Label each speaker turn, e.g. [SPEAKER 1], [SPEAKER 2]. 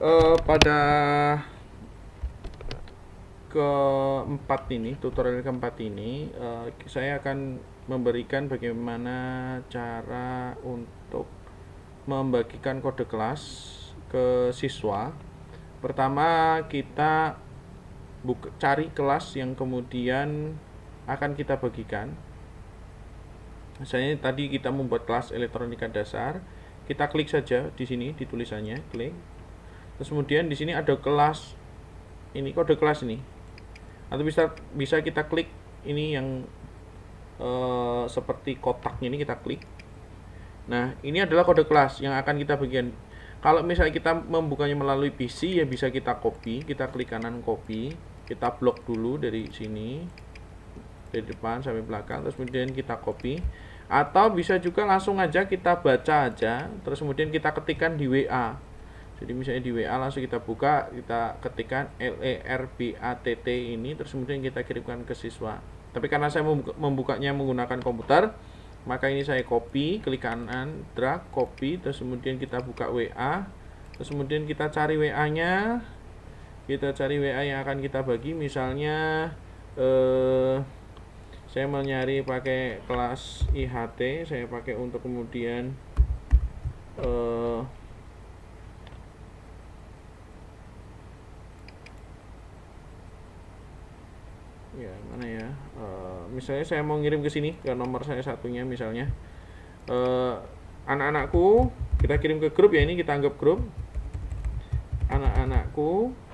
[SPEAKER 1] uh, pada keempat ini tutorial keempat ini uh, saya akan memberikan bagaimana cara untuk membagikan kode kelas ke siswa pertama kita buka, cari kelas yang kemudian akan kita bagikan misalnya tadi kita membuat kelas elektronika dasar kita klik saja di sini ditulisannya klik terus kemudian di sini ada kelas ini kode kelas ini atau bisa bisa kita klik ini yang eh, seperti kotak ini kita klik nah ini adalah kode kelas yang akan kita bagian kalau misalnya kita membukanya melalui PC ya bisa kita copy kita klik kanan copy kita blok dulu dari sini dari depan sampai belakang terus kemudian kita copy atau bisa juga langsung aja kita baca aja terus kemudian kita ketikkan di WA jadi misalnya di WA langsung kita buka kita ketikkan LERBATT ini terus kemudian kita kirimkan ke siswa tapi karena saya membukanya menggunakan komputer maka ini saya copy klik kanan drag copy terus kemudian kita buka WA terus kemudian kita cari WA nya kita cari WA yang akan kita bagi misalnya eh, saya mau pakai kelas IHT saya pakai untuk kemudian eh, ya mana ya uh, misalnya saya mau ngirim ke sini ke nomor saya satunya misalnya uh, anak-anakku kita kirim ke grup ya ini kita anggap grup anak-anakku